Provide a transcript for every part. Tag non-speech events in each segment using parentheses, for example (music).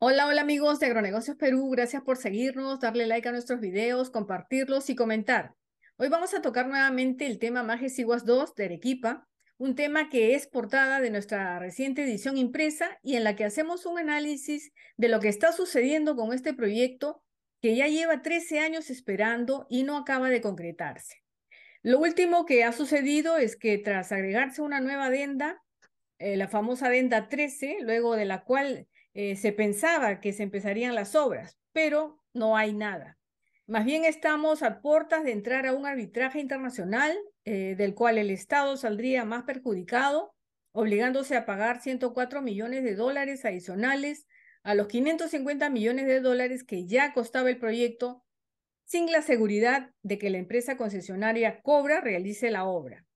Hola, hola amigos de Agronegocios Perú, gracias por seguirnos, darle like a nuestros videos, compartirlos y comentar. Hoy vamos a tocar nuevamente el tema Majes Iguas 2 de Arequipa, un tema que es portada de nuestra reciente edición impresa y en la que hacemos un análisis de lo que está sucediendo con este proyecto que ya lleva 13 años esperando y no acaba de concretarse. Lo último que ha sucedido es que tras agregarse una nueva adenda, eh, la famosa adenda 13, luego de la cual eh, se pensaba que se empezarían las obras, pero no hay nada. Más bien estamos a puertas de entrar a un arbitraje internacional eh, del cual el Estado saldría más perjudicado, obligándose a pagar 104 millones de dólares adicionales a los 550 millones de dólares que ya costaba el proyecto, sin la seguridad de que la empresa concesionaria Cobra realice la obra.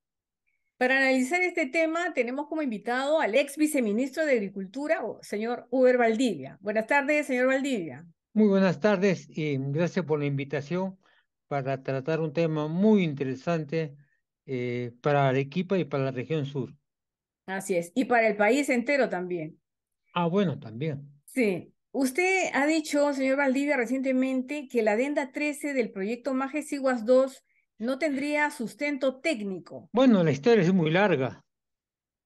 Para analizar este tema tenemos como invitado al ex viceministro de Agricultura, señor Uber Valdivia. Buenas tardes, señor Valdivia. Muy buenas tardes y gracias por la invitación para tratar un tema muy interesante eh, para Arequipa y para la región sur. Así es, y para el país entero también. Ah, bueno, también. Sí. Usted ha dicho, señor Valdivia, recientemente que la adenda 13 del proyecto Majes Iguas 2 no tendría sustento técnico. Bueno, la historia es muy larga.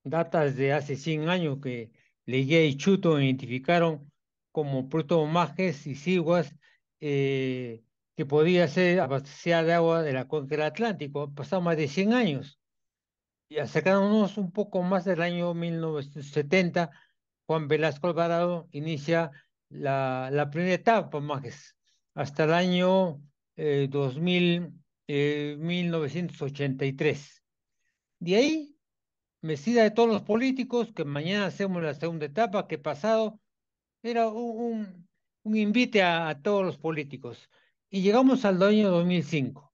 Datas de hace 100 años que Leguía y Chuto identificaron como protomajes y ciguas eh, que podía ser abastecida de agua de la cuenca del Atlántico. Han pasado más de 100 años. Y acercándonos un poco más del año 1970, Juan Velasco Alvarado inicia la, la primera etapa, Majes. Hasta el año eh, dos 2000, 1983. Eh, de ahí, mecida de todos los políticos, que mañana hacemos la segunda etapa, que pasado era un, un, invite a, todos los políticos. Y llegamos al año 2005.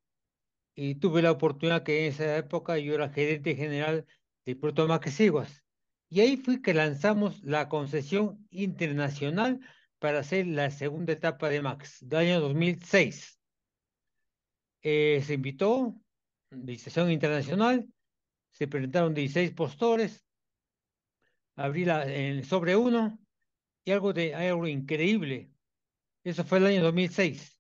Y tuve la oportunidad que en esa época yo era gerente general de Puerto Iguas Y ahí fue que lanzamos la concesión internacional para hacer la segunda etapa de Max, del año 2006. Eh, se invitó, licitación internacional, se presentaron 16 postores, abrí el sobre uno, y algo de algo increíble. Eso fue el año 2006.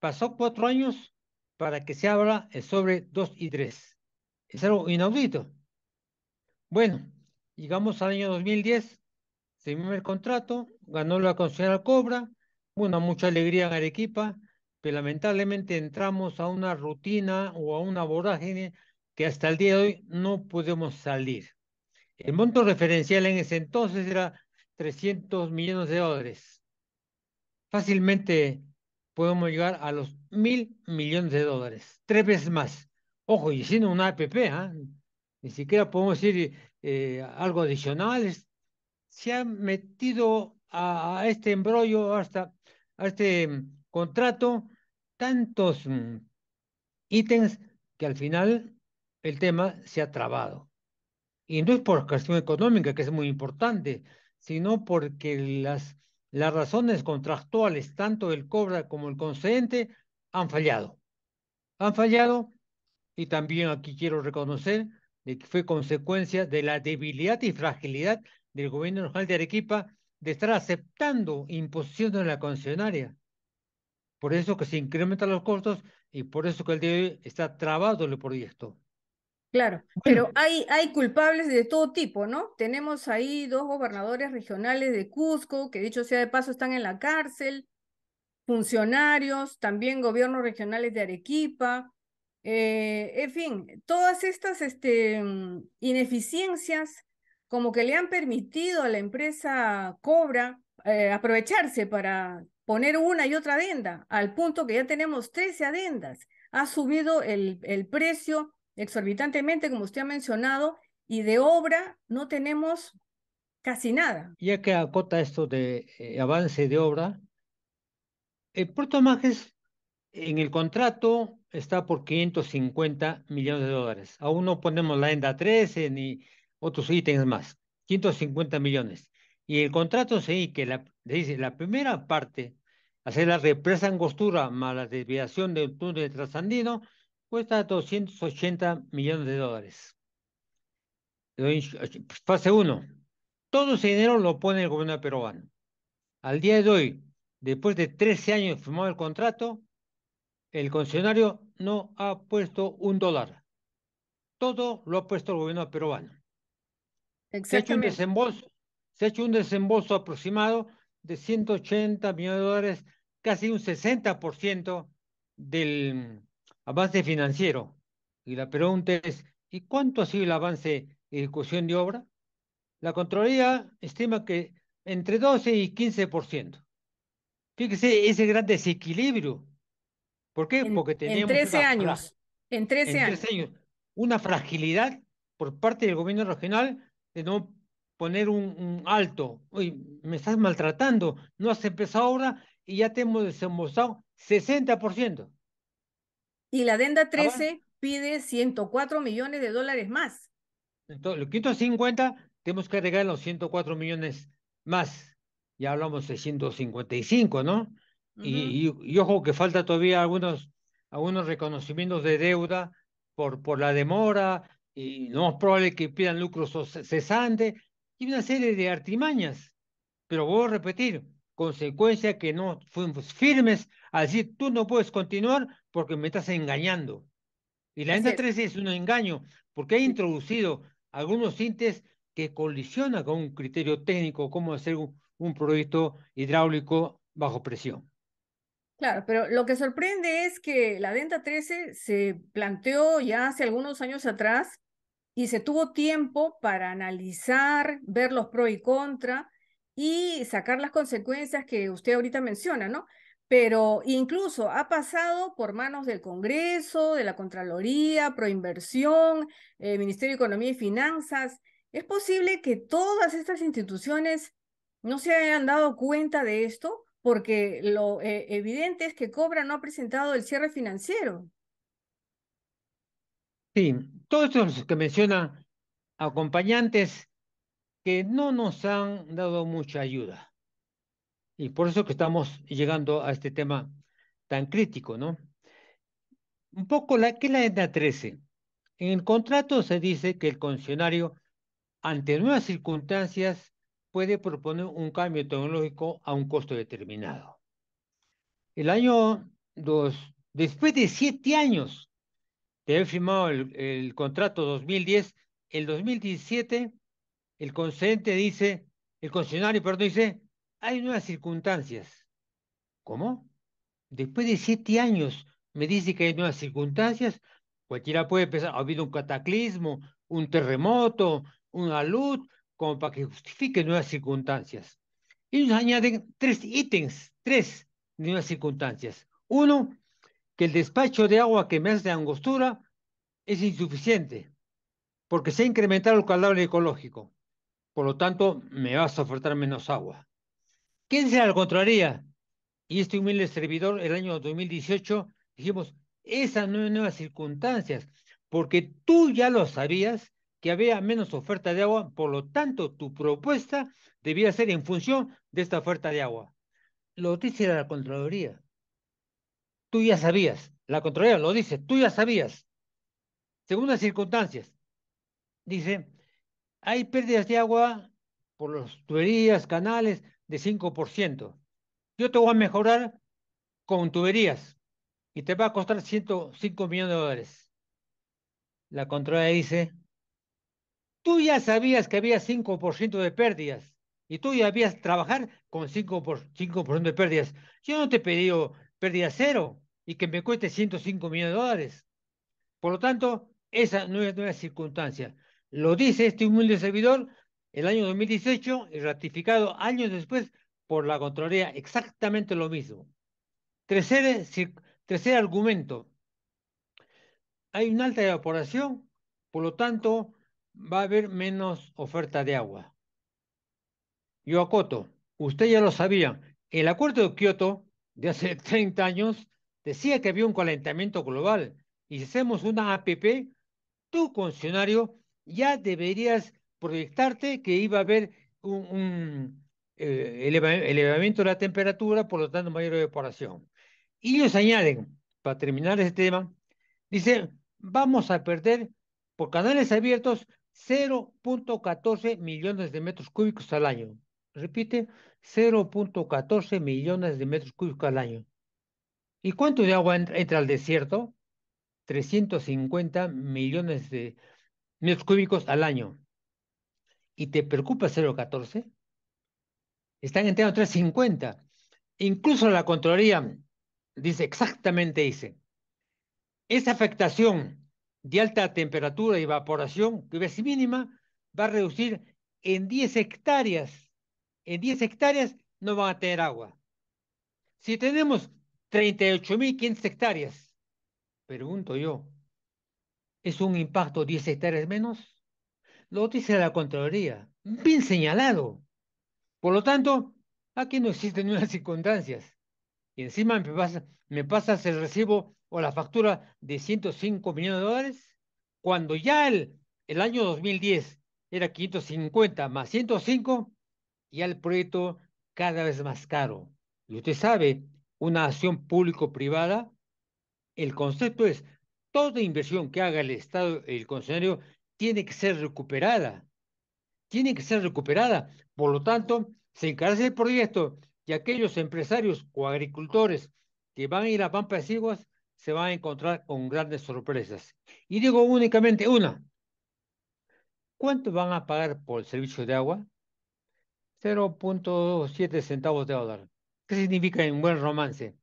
Pasó cuatro años para que se abra el sobre dos y tres, Es algo inaudito. Bueno, llegamos al año 2010, se firmó el contrato, ganó la concesión al Cobra, una mucha alegría en Arequipa, pero lamentablemente entramos a una rutina o a una vorágine que hasta el día de hoy no podemos salir. El monto referencial en ese entonces era 300 millones de dólares. Fácilmente podemos llegar a los mil millones de dólares, tres veces más. Ojo, y sin una APP, ¿ah? ni siquiera podemos decir eh, algo adicional. Se han metido a, a este embrollo, hasta a este mm, contrato, tantos mm, ítems que al final el tema se ha trabado. Y no es por cuestión económica, que es muy importante, sino porque las, las razones contractuales, tanto del cobra como el concedente, han fallado. Han fallado y también aquí quiero reconocer que fue consecuencia de la debilidad y fragilidad del gobierno regional de Arequipa de estar aceptando imposiciones de la concesionaria. Por eso que se incrementan los costos y por eso que el día hoy está trabado el proyecto. Claro, pero hay, hay culpables de todo tipo, ¿no? Tenemos ahí dos gobernadores regionales de Cusco, que dicho sea de paso están en la cárcel, funcionarios, también gobiernos regionales de Arequipa, eh, en fin, todas estas este, ineficiencias como que le han permitido a la empresa Cobra eh, aprovecharse para poner una y otra adenda, al punto que ya tenemos 13 adendas. Ha subido el, el precio exorbitantemente, como usted ha mencionado, y de obra no tenemos casi nada. Ya que acota esto de eh, avance de obra, el Puerto Majes en el contrato está por 550 millones de dólares. Aún no ponemos la adenda 13 ni otros ítems más. 550 millones. Y el contrato sí, que la, dice la primera parte Hacer la represa Angostura más la desviación del túnel trasandino cuesta 280 millones de dólares. Fase 1. Todo ese dinero lo pone el gobierno peruano. Al día de hoy, después de 13 años firmado el contrato, el concesionario no ha puesto un dólar. Todo lo ha puesto el gobierno peruano. Se se ha hecho un desembolso aproximado de 180 millones de dólares, casi un 60% del avance financiero. Y la pregunta es, ¿y cuánto ha sido el avance ejecución de obra? La Contraloría estima que entre 12 y 15%. Fíjese ese gran desequilibrio. ¿Por qué? Porque tenemos... En 13 años. En 13, años. años. Una fragilidad por parte del gobierno regional de no poner un, un alto. Uy, me estás maltratando, no has empezado ahora y ya te hemos desembolsado 60%. Y la adenda 13 pide pide 104 millones de dólares más. Entonces, los cincuenta, tenemos que agregar los 104 millones más. Ya hablamos de 155, ¿no? y, y, ojo que falta todavía algunos, algunos reconocimientos de deuda por, por la demora y no es probable que pidan lucros cesante y una serie de artimañas. Pero voy a repetir, consecuencia que no fuimos firmes a decir, tú no puedes continuar porque me estás engañando. Y la DENTA 13 es un engaño, porque ha introducido algunos tintes que colisionan con un criterio técnico, como hacer un, un proyecto hidráulico bajo presión. Claro, pero lo que sorprende es que la Denta 13 se planteó ya hace algunos años atrás y se tuvo tiempo para analizar, ver los pro y contra y sacar las consecuencias que usted ahorita menciona, ¿no? Pero incluso ha pasado por manos del Congreso, de la Contraloría, Proinversión, eh, Ministerio de Economía y Finanzas. ¿Es posible que todas estas instituciones no se hayan dado cuenta de esto? Porque lo eh, evidente es que Cobra no ha presentado el cierre financiero. Sí, todos estos que mencionan acompañantes que no nos han dado mucha ayuda. Y por eso que estamos llegando a este tema tan crítico, ¿no? Un poco la que la ENA 13. En el contrato se dice que el concesionario, ante nuevas circunstancias, puede proponer un cambio tecnológico a un costo determinado. El año dos, después de siete años te he firmado el, contrato 2010, el 2017 el concedente dice, el concesionario, perdón, dice, hay nuevas circunstancias. ¿Cómo? Después de siete años me dice que hay nuevas circunstancias, cualquiera puede pensar, ha habido un cataclismo, un terremoto, una luz, como para que justifique nuevas circunstancias. Y nos añaden tres ítems, tres nuevas circunstancias. Uno, que el despacho de agua que me hace de angostura es insuficiente, porque se ha incrementado el caudal ecológico. Por lo tanto, me vas a ofertar menos agua. ¿Quién se la contraría? Y este humilde servidor, el año 2018, dijimos, esas no nuevas circunstancias, porque tú ya lo sabías que había menos oferta de agua, por lo tanto, tu propuesta debía ser en función de esta oferta de agua. Lo dice la Contraloría tú ya sabías, la Contraloría lo dice, tú ya sabías, según las circunstancias. Dice, hay pérdidas de agua por los tuberías, canales, de 5%. Yo te voy a mejorar con tuberías y te va a costar 105 millones de dólares. La Contraloría dice, tú ya sabías que había 5% de pérdidas y tú ya habías trabajar con 5%, por, 5 de pérdidas. Yo no te he pedido pérdida cero y que me cueste 105 millones de dólares. Por lo tanto, esa no es nueva circunstancia. Lo dice este humilde servidor el año 2018 y ratificado años después por la Contraloría, exactamente lo mismo. Tercer, tercer argumento. Hay una alta evaporación, por lo tanto, va a haber menos oferta de agua. Yo acoto, usted ya lo sabía, el acuerdo de Kioto de hace 30 (laughs) años decía que había un calentamiento global y hacemos una APP, tu funcionario, ya deberías proyectarte que iba a haber un, eh, elevamiento de la temperatura, por lo tanto, mayor evaporación. Y ellos añaden, para terminar este tema, dice, vamos a perder por canales abiertos 0.14 millones de metros cúbicos al año. Repite, 0.14 millones de metros cúbicos al año. ¿Y cuánto de agua entra al desierto? 350 millones de metros cúbicos al año. ¿Y te preocupa 0,14? Están entrando 350. Incluso la Contraloría dice exactamente dice, esa afectación de alta temperatura y evaporación, que es mínima, va a reducir en 10 hectáreas. En 10 hectáreas no van a tener agua. Si tenemos 38.500 hectáreas. Pregunto yo, ¿es un impacto 10 hectáreas menos? Lo dice la Contraloría, bien señalado. Por lo tanto, aquí no existen unas (laughs) circunstancias. Y encima me, pasa, me pasas el recibo o la factura de 105 millones de dólares, cuando ya el, el año 2010 era 550 más 105, y el proyecto cada vez más caro. Y usted sabe una acción público-privada, el concepto es toda inversión que haga el Estado, el concesionario, tiene que ser recuperada. Tiene que ser recuperada. Por lo tanto, se encarece el proyecto y aquellos empresarios o agricultores que van a ir a Pampa de se van a encontrar con grandes sorpresas. Y digo únicamente una. ¿Cuánto van a pagar por el servicio de agua? 0.7 centavos de dólar. ¿Qué significa un buen romance?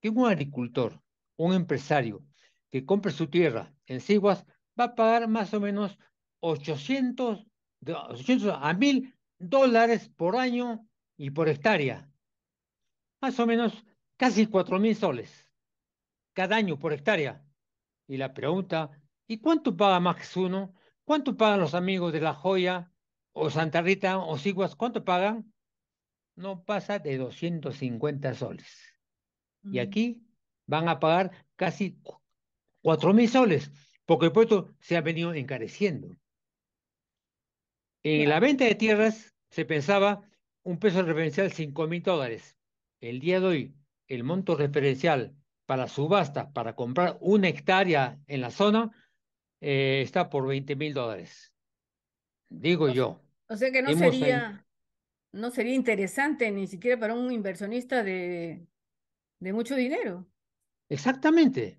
Que un agricultor, un empresario que compre su tierra en Siguas va a pagar más o menos 800, a 1000 dólares por año y por hectárea. Más o menos casi 4000 soles cada año por hectárea. Y la pregunta, ¿y cuánto paga Max uno? ¿Cuánto pagan los amigos de La Joya o Santa Rita o Siguas? ¿Cuánto pagan? no pasa de 250 soles. Y mm. aquí van a pagar casi mil soles, porque el puesto se ha venido encareciendo. En la venta de tierras se pensaba un peso referencial mil dólares. El día de hoy, el monto referencial para subasta, para comprar una hectárea en la zona, eh, está por 20 mil dólares. Digo yo. O sea que no sería, no sería interesante ni siquiera para un inversionista de, mucho dinero. Exactamente.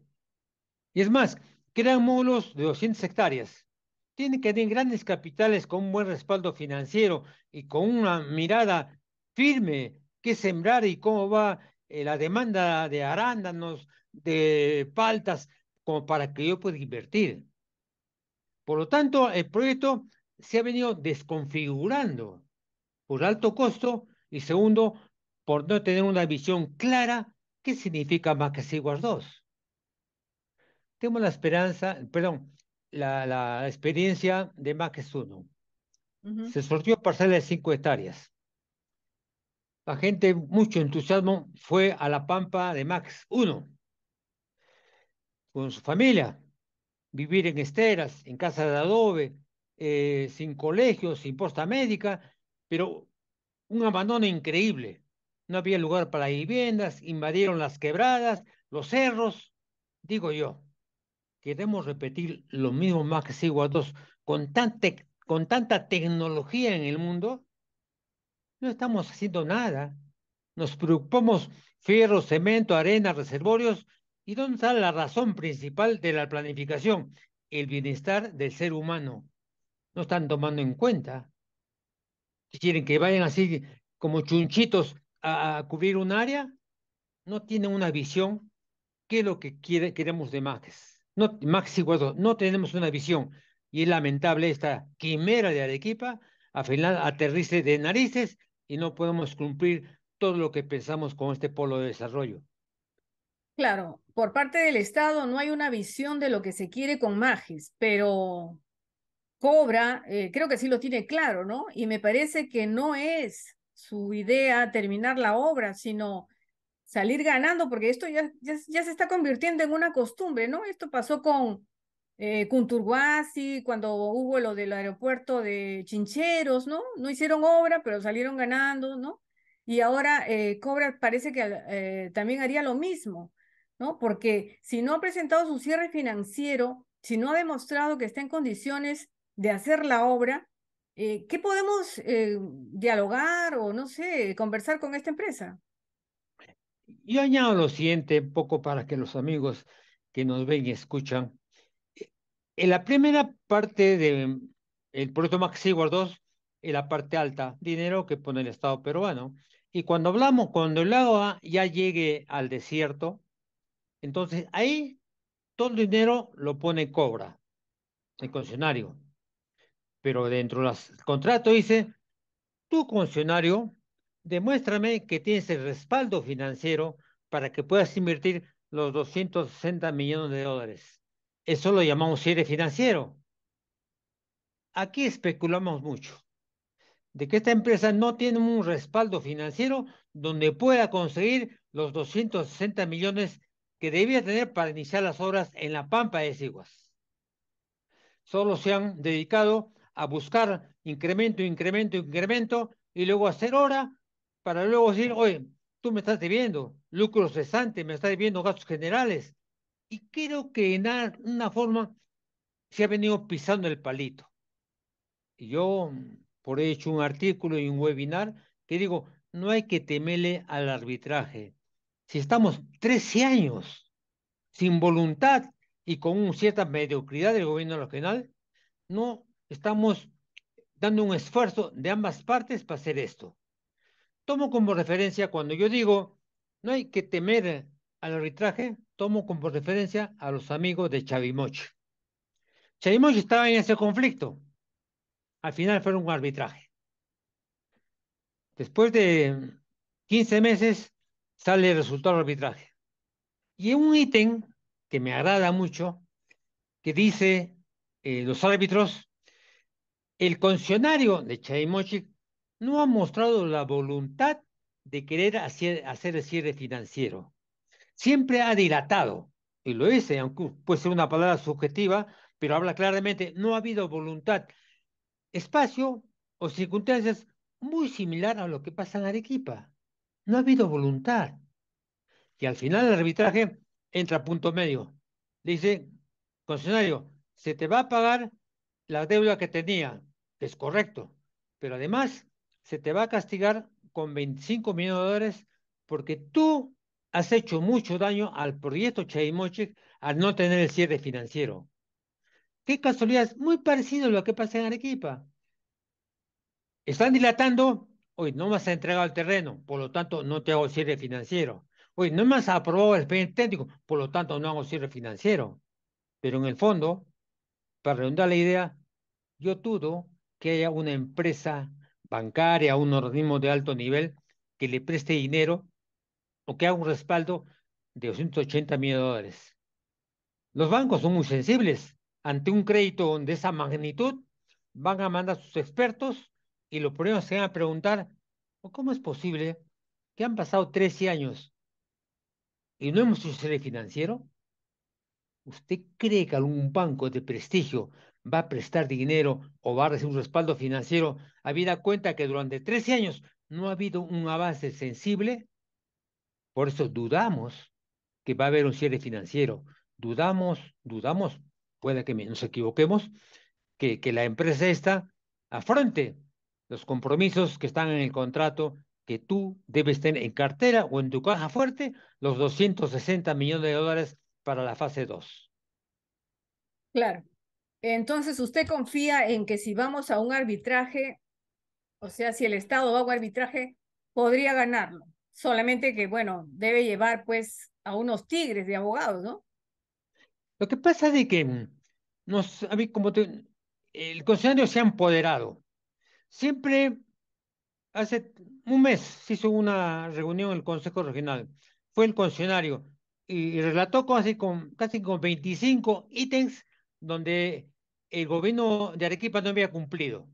Y es más, crean módulos de 200 hectáreas. Tienen que tener grandes capitales con un buen respaldo financiero y con una mirada firme qué sembrar y cómo va eh, la demanda de arándanos, de paltas, como para que yo pueda invertir. Por lo tanto, el proyecto se ha venido desconfigurando por alto costo y segundo, por no tener una visión clara qué significa Max que 2. Tenemos la esperanza, perdón, la, experiencia de Max uno Se sortió parcelas de cinco hectáreas. La gente, mucho entusiasmo, fue a la pampa de Max 1 con su familia, vivir en esteras, en casa de adobe, eh, sin colegios, sin posta médica, pero un abandono increíble. No había lugar para viviendas, invadieron las quebradas, los cerros. Digo yo, queremos repetir lo mismo más que con, con tanta tecnología en el mundo, no estamos haciendo nada. Nos preocupamos fierro, cemento, arena, reservorios. ¿Y dónde está la razón principal de la planificación? El bienestar del ser humano. No están tomando en cuenta quieren que vayan así como chunchitos a, cubrir un área, no tienen una visión qué es lo que quiere, queremos de Mages, No, no tenemos una visión. Y es lamentable esta quimera de Arequipa, a final aterrice de narices y no podemos cumplir todo lo que pensamos con este polo de desarrollo. Claro, por parte del Estado no hay una visión de lo que se quiere con Mages, pero Cobra, eh, creo que sí lo tiene claro, ¿no? Y me parece que no es su idea terminar la obra, sino salir ganando, porque esto ya, ya, se está convirtiendo en una costumbre, ¿no? Esto pasó con eh, cuando hubo lo del aeropuerto de Chincheros, ¿no? No hicieron obra, pero salieron ganando, ¿no? Y ahora eh, Cobra parece que eh, también haría lo mismo, ¿no? Porque si no ha presentado su cierre financiero, si no ha demostrado que está en condiciones de hacer la obra, eh, ¿qué podemos eh, dialogar o, no sé, conversar con esta empresa? Yo añado lo siguiente un poco para que los amigos que nos ven y escuchan. Eh, en la primera parte del el proyecto MaxiGuard 2, en la parte alta, dinero que pone el Estado peruano. Y cuando hablamos, cuando el A ya llegue al desierto, entonces ahí todo el dinero lo pone Cobra, el concesionario pero dentro del contrato dice, tu concesionario, demuéstrame que tienes el respaldo financiero para que puedas invertir los 260 millones de dólares. Eso lo llamamos cierre financiero. Aquí especulamos mucho de que esta empresa no tiene un respaldo financiero donde pueda conseguir los 260 millones que debía tener para iniciar las obras en la Pampa de Siguas. Solo se han dedicado a buscar incremento, incremento, incremento, y luego hacer hora para luego decir, oye, tú me estás debiendo lucro cesante, me estás debiendo gastos generales. Y creo que en una forma se ha venido pisando el palito. Y yo por he hecho un artículo y un webinar que digo, no hay que temerle al arbitraje. Si estamos 13 años sin voluntad y con una cierta mediocridad del gobierno nacional, no estamos dando un esfuerzo de ambas partes para hacer esto. Tomo como referencia cuando yo digo, no hay que temer al arbitraje, tomo como referencia a los amigos de Chavimoch. Chavimoch estaba en ese conflicto. Al final fue un arbitraje. Después de 15 meses sale el resultado del arbitraje. Y un ítem que me agrada mucho, que dice eh, los árbitros el concesionario de Chaimochi no ha mostrado la voluntad de querer hacer, el cierre financiero. Siempre ha dilatado, y lo dice, aunque puede ser una palabra subjetiva, pero habla claramente, no ha habido voluntad, espacio o circunstancias muy similar a lo que pasa en Arequipa. No ha habido voluntad. Y al final el arbitraje entra a punto medio. dice, concesionario, se te va a pagar la deuda que tenía es correcto, pero además se te va a castigar con 25 millones de dólares porque tú has hecho mucho daño al proyecto Chaimochik al no tener el cierre financiero. Qué casualidad, muy parecido a lo que pasa en Arequipa. Están dilatando, hoy no me has entregado el terreno, por lo tanto no te hago cierre financiero. Hoy no me has aprobado el expediente técnico, por lo tanto no hago cierre financiero. Pero en el fondo, para redundar la idea, yo dudo que haya una empresa bancaria, un organismo de alto nivel que le preste dinero o que haga un respaldo de 280 millones dólares. Los bancos son muy sensibles. Ante un crédito de esa magnitud, van a mandar a sus expertos y los problemas se van a preguntar, ¿cómo es posible que han pasado 13 años y no hemos hecho el financiero? ¿Usted cree que algún banco de prestigio va a prestar dinero o va a recibir un respaldo financiero, habida cuenta que durante 13 años no ha habido un avance sensible, por eso dudamos que va a haber un cierre financiero. Dudamos, dudamos, puede que nos equivoquemos, que, que la empresa esta afronte los compromisos que están en el contrato que tú debes tener en cartera o en tu caja fuerte los 260 millones de dólares para la fase 2. Claro. Entonces, ¿usted confía en que si vamos a un arbitraje, o sea, si el Estado va a un arbitraje, podría ganarlo? Solamente que, bueno, debe llevar pues a unos tigres de abogados, ¿no? Lo que pasa es que mm, nos, el concesionario se ha empoderado. Siempre, hace un mes se hizo una reunión en el Consejo Regional. Fue el concesionario y, relató casi con, casi con 25 ítems donde el gobierno de Arequipa no había cumplido.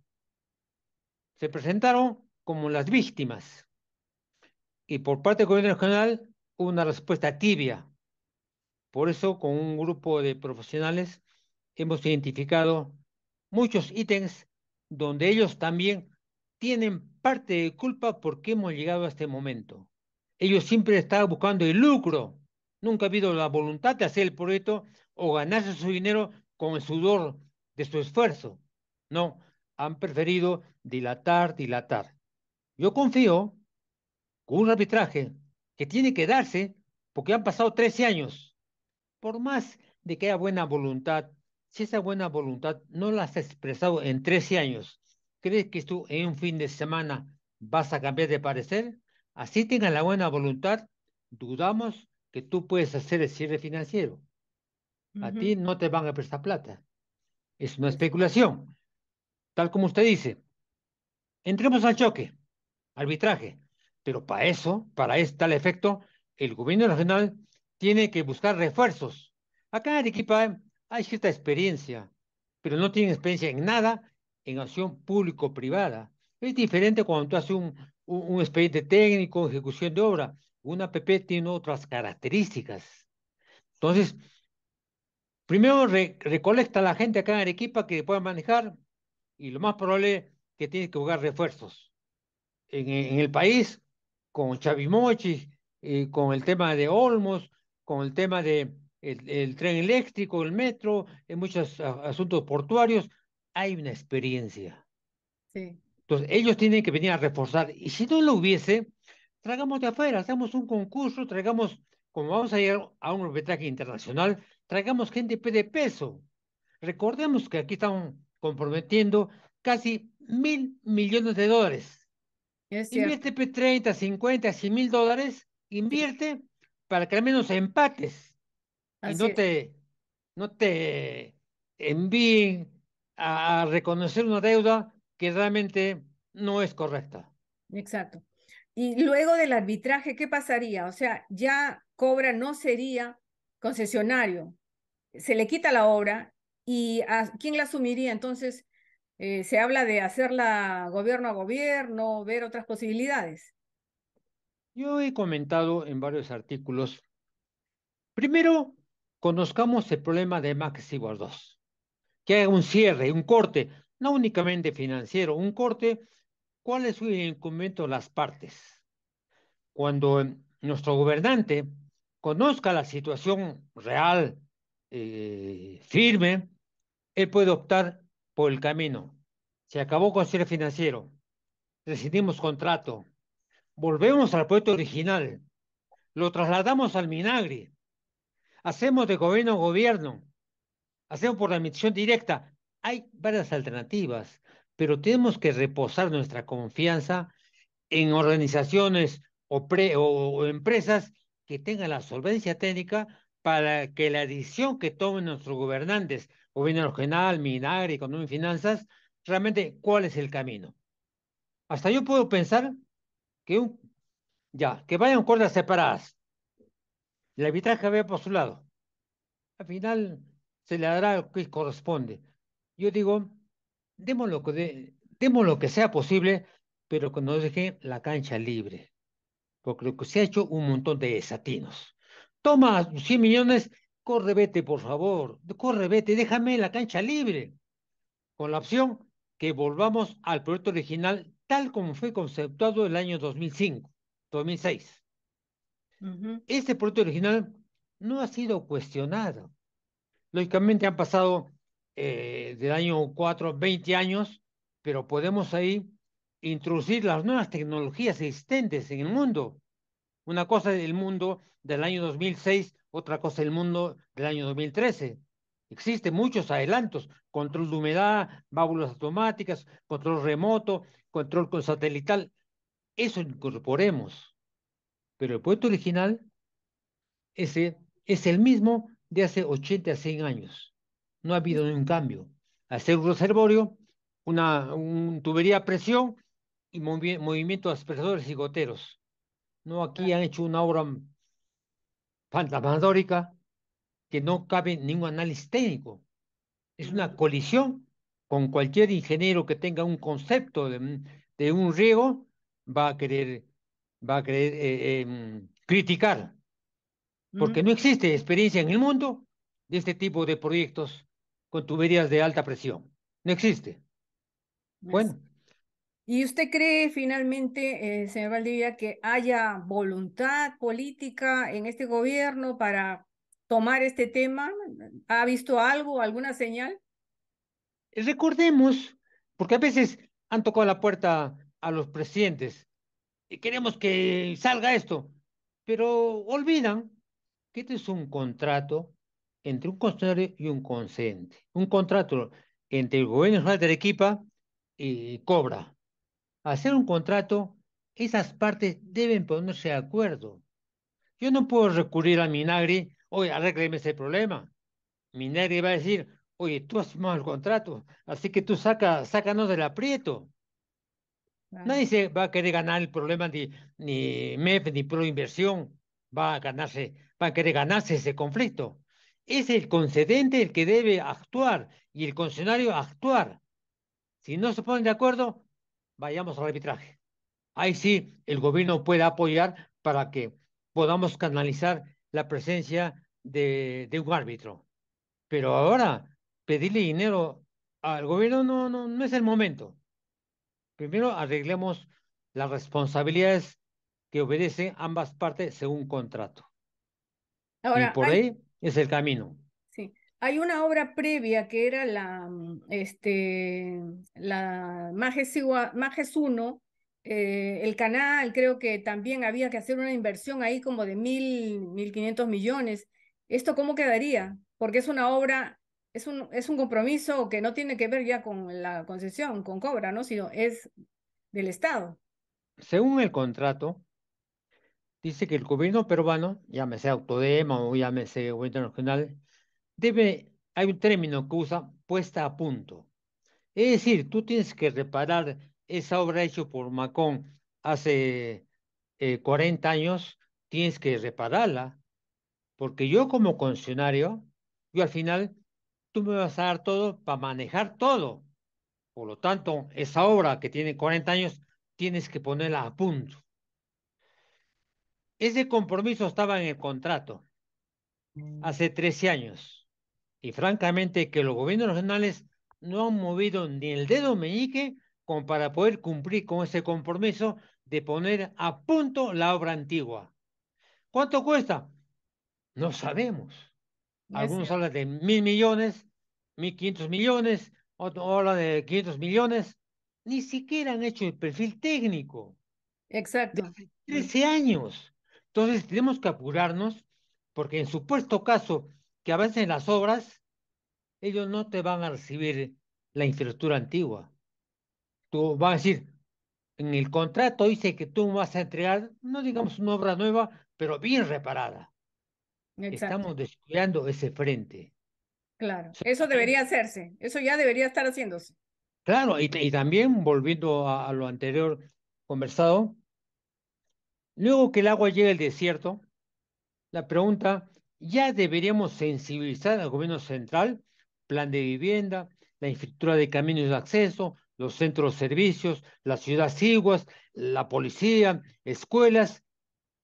Se presentaron como las víctimas. Y por parte del gobierno general hubo una respuesta tibia. Por eso, con un grupo de profesionales, hemos identificado muchos ítems donde ellos también tienen parte de culpa porque hemos llegado a este momento. Ellos siempre estaban buscando el lucro. Nunca ha habido la voluntad de hacer el proyecto o ganarse su dinero con el sudor de su esfuerzo. No, han preferido dilatar, dilatar. Yo confío con un arbitraje que tiene que darse porque han pasado 13 años. Por más de que haya buena voluntad, si esa buena voluntad no la has expresado en 13 años, ¿crees que tú en un fin de semana vas a cambiar de parecer? Así tengan la buena voluntad, dudamos que tú puedes hacer el cierre financiero. A ti no te van a prestar plata. Es una especulación. Tal como usted dice, entremos al choque, arbitraje. Pero para eso, para este tal efecto, el gobierno nacional tiene que buscar refuerzos. Acá en Arequipa hay cierta experiencia, pero no tienen experiencia en nada en acción público-privada. Es diferente cuando tú haces un, un, expediente técnico, ejecución de obra. Una PP tiene otras características. Entonces, Primero recolecta a la gente acá en Arequipa que pueda manejar y lo más probable es que tiene que buscar refuerzos. En, el país, con Chavimochi, eh, con el tema de Olmos, con el tema de el, tren eléctrico, el metro, en muchos asuntos portuarios, hay una experiencia. Sí. Entonces, ellos tienen que venir a reforzar. Y si no lo hubiese, tragamos de afuera, hacemos un concurso, traigamos, como vamos a ir a un arbitraje internacional, traigamos gente de peso. Recordemos que aquí están comprometiendo casi mil millones de dólares. invierte 30, 50, 100 mil dólares, invierte para que al menos empates y no te, no te envíen a reconocer una deuda que realmente no es correcta. Exacto. Y luego del arbitraje, ¿qué pasaría? O sea, ya Cobra no sería concesionario, se le quita la obra y a, quién la asumiría. Entonces, eh, se habla de hacerla gobierno a gobierno, ver otras posibilidades. Yo he comentado en varios artículos, primero, conozcamos el problema de Max y que hay un cierre, un corte, no únicamente financiero, un corte, ¿cuál es su de las partes? Cuando nuestro gobernante conozca la situación real eh, firme, él puede optar por el camino. Se acabó con ser financiero. recibimos contrato. Volvemos al proyecto original. Lo trasladamos al Minagri. Hacemos de gobierno a gobierno. Hacemos por la admisión directa. Hay varias alternativas, pero tenemos que reposar nuestra confianza en organizaciones o, o empresas que tengan la solvencia técnica para que la decisión que tomen nuestros gobernantes, gobierno general, minagre, Economía y Finanzas, realmente cuál es el camino. Hasta yo puedo pensar que ya, que vayan cuerdas separadas. la arbitraje vea por su lado. Al final se le dará lo que corresponde. Yo digo, demos lo que, lo que sea posible, pero que nos dejen la cancha libre. Porque lo que se ha hecho un montón de desatinos. Toma 100 millones, corre, vete, por favor. Corre, vete, déjame la cancha libre. Con la opción que volvamos al proyecto original tal como fue conceptuado el año 2005, 2006. Este proyecto original no ha sido cuestionado. Lógicamente han pasado eh, del año 4, 20 años, pero podemos ahí introducir las nuevas tecnologías existentes en el mundo una cosa del mundo del año 2006, otra cosa del mundo del año 2013. Existen muchos adelantos, control de humedad, válvulas automáticas, control remoto, control con satelital. Eso incorporemos. Pero el puesto original ese, es el mismo de hace 80 a 100 años. No ha habido ningún cambio. Hacer un reservorio, una tubería a presión y movimiento de aspersores y goteros. No, aquí han hecho una obra fantasmagórica que no cabe ningún análisis técnico. Es una colisión con cualquier ingeniero que tenga un concepto de, mm, un riego, va a querer, va a querer eh, eh, mm, criticar. Porque no existe experiencia en el mundo de este tipo de proyectos con tuberías de alta presión. No existe. Bueno, ¿Y usted cree finalmente, eh, señor Valdivia, que haya voluntad política en este gobierno para tomar este tema? ¿Ha visto algo, alguna señal? Recordemos, porque a veces han tocado la puerta a los presidentes, y queremos que salga esto, pero olvidan que este es un contrato entre un concesionario y un consente, un contrato entre el gobierno de Arequipa y Cobra, hacer un contrato, esas partes deben ponerse de acuerdo. Yo no puedo recurrir a Minagri, oye, arregleme ese problema. Minagri va a decir, oye, tú has firmado el contrato, así que tú saca, sácanos del aprieto. Nadie se va a querer ganar el problema ni, ni MEF ni Proinversión. Va a ganarse, va a querer ganarse ese conflicto. Es el concedente el que debe actuar y el concesionario actuar. Si no se ponen de acuerdo, vayamos al arbitraje. Ahí sí, el gobierno puede apoyar para que podamos canalizar la presencia de, un árbitro. Pero ahora, pedirle dinero al gobierno no, no, no es el momento. Primero arreglemos las responsabilidades que obedecen ambas partes según contrato. y por ahí es el camino. Hay una obra previa que era la, mm, este, la Majes, 1, eh, el canal, creo que también había que hacer una inversión ahí como de mil, mil quinientos millones. ¿Esto cómo quedaría? Porque es una obra, es un, es un compromiso que no tiene que ver ya con la concesión, con Cobra, ¿no? Sino es del Estado. Según el contrato, dice que el gobierno peruano, llámese Autodema o llámese gobierno nacional, debe, hay un término que usa puesta a punto. Es decir, tú tienes que reparar esa obra hecha por Macón hace eh, 40 años, tienes que repararla, porque yo como concesionario, yo al final, tú me vas a dar todo para manejar todo. Por lo tanto, esa obra que tiene 40 años, tienes que ponerla a punto. Ese compromiso estaba en el contrato hace 13 años. Y francamente que los gobiernos regionales no han movido ni el dedo meñique como para poder cumplir con ese compromiso de poner a punto la obra antigua. ¿Cuánto cuesta? No sabemos. Algunos hablan de mil millones, mil quinientos millones, otros hablan de quinientos millones. Ni siquiera han hecho el perfil técnico. Exacto. Hace 13 años. Entonces tenemos que apurarnos porque en supuesto caso que a veces las obras ellos no te van a recibir la infraestructura antigua. Tú vas a decir, en el contrato dice que tú vas a entregar, no digamos una obra nueva, pero bien reparada. Estamos descuidando ese frente. Claro, eso debería hacerse, eso ya debería estar haciéndose. Claro, y, también volviendo a, a, lo anterior conversado, luego que el agua llega al desierto, la pregunta, ya deberíamos sensibilizar al gobierno central, plan de vivienda, la infraestructura de caminos de acceso, los centros de servicios, las ciudades iguas, la policía, escuelas.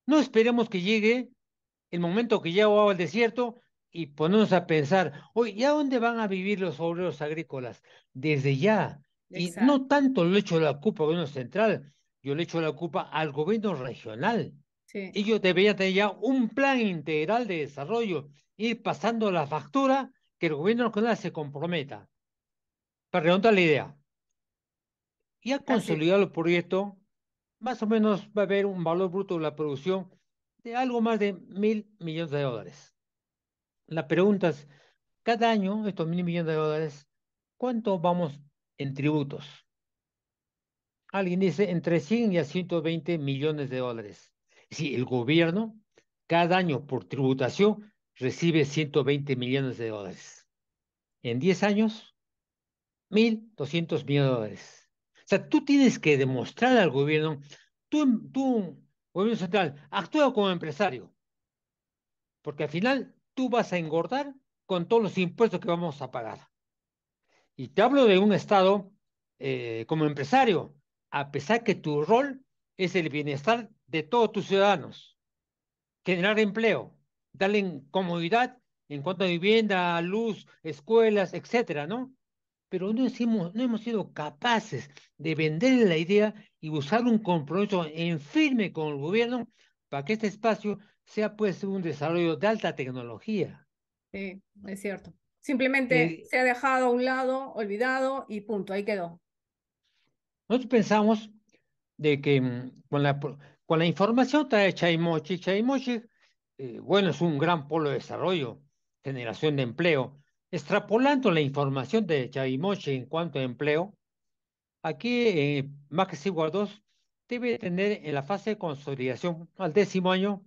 No esperemos que llegue el momento que ya va al desierto y ponernos a pensar, hoy, a dónde van a vivir los obreros agrícolas? Desde ya. Y no tanto hecho hecho la culpa al gobierno central, yo le echo la culpa al gobierno regional. Sí. Ellos deberían tener ya un plan integral de desarrollo, ir pasando la factura que el gobierno nacional se comprometa. Para remontar la idea. Y ha consolidado el proyecto, más o menos va a haber un valor bruto de la producción de algo más de mil millones de dólares. La pregunta es, cada año, estos mil millones de dólares, ¿cuánto vamos en tributos? Alguien dice entre 100 y a 120 millones de dólares. Si el gobierno cada año por tributación recibe 120 millones de dólares. En 10 años, 1.200 millones de dólares. O sea, tú tienes que demostrar al gobierno, tú, gobierno central, actúa como empresario. Porque al final tú vas a engordar con todos los impuestos que vamos a pagar. Y te hablo de un Estado eh, como empresario, a pesar que tu rol es el bienestar de todos tus ciudadanos, generar empleo, darle comodidad en cuanto a vivienda, luz, escuelas, etcétera, ¿no? Pero no hemos, no hemos sido capaces de vender la idea y usar un compromiso en firme con el gobierno para que este espacio sea pues un desarrollo de alta tecnología. Sí, es cierto. Simplemente eh, se ha dejado a un lado, olvidado y punto, ahí quedó. Nosotros pensamos de que mm, con la con la información trae Chaimochi. Chaimochi, eh, bueno, es un gran polo de desarrollo, generación de empleo. Extrapolando la información de Chaimochi en cuanto a empleo, aquí eh, Maxi 2 debe tener en la fase de consolidación al décimo año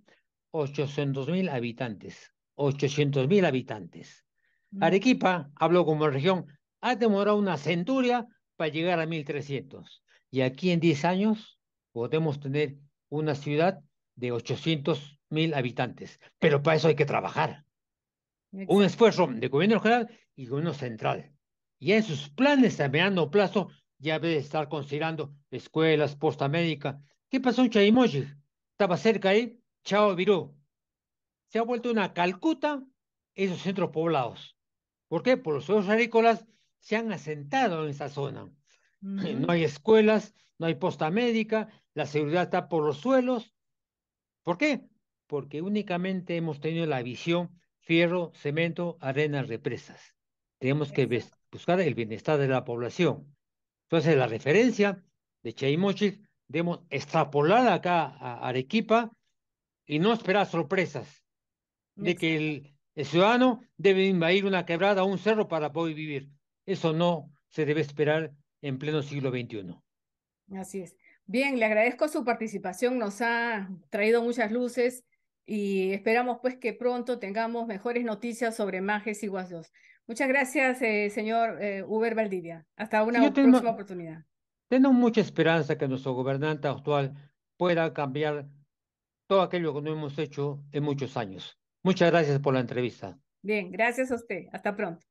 800.000 mil habitantes. 800 mil habitantes. Mm. Arequipa, hablo como región, ha demorado una centuria para llegar a 1300. Y aquí en 10 años podemos tener una ciudad de 800 mil habitantes, pero para eso hay que trabajar. Un esfuerzo de gobierno general y gobierno central. Y en sus planes a mediano plazo ya debe estar considerando escuelas, posta médica. ¿Qué pasó en Chaimoji? Estaba cerca ahí, Chao Virú. Se ha vuelto una Calcuta esos centros poblados. ¿Por qué? Por los suelos agrícolas se han asentado en esa zona. (clears throat) No hay escuelas, no hay posta médica, la seguridad está por los suelos. ¿Por qué? Porque únicamente hemos tenido la visión fierro, cemento, arena, represas. Tenemos que buscar el bienestar de la población. Entonces, la referencia de Cheimochic, debemos extrapolar acá a Arequipa y no esperar sorpresas de que el, el ciudadano debe invadir una quebrada o un cerro para poder vivir. Eso no se debe esperar en pleno siglo XXI. Así es. Bien, le agradezco su participación, nos ha traído muchas luces y esperamos pues que pronto tengamos mejores noticias sobre Majes y Guasdos. Muchas gracias, eh, señor eh, Uber Valdivia. Hasta una próxima oportunidad. Tengo mucha esperanza que nuestro gobernante actual pueda cambiar todo aquello que no hemos hecho en muchos años. Muchas gracias por la entrevista. Bien, gracias a usted. Hasta pronto.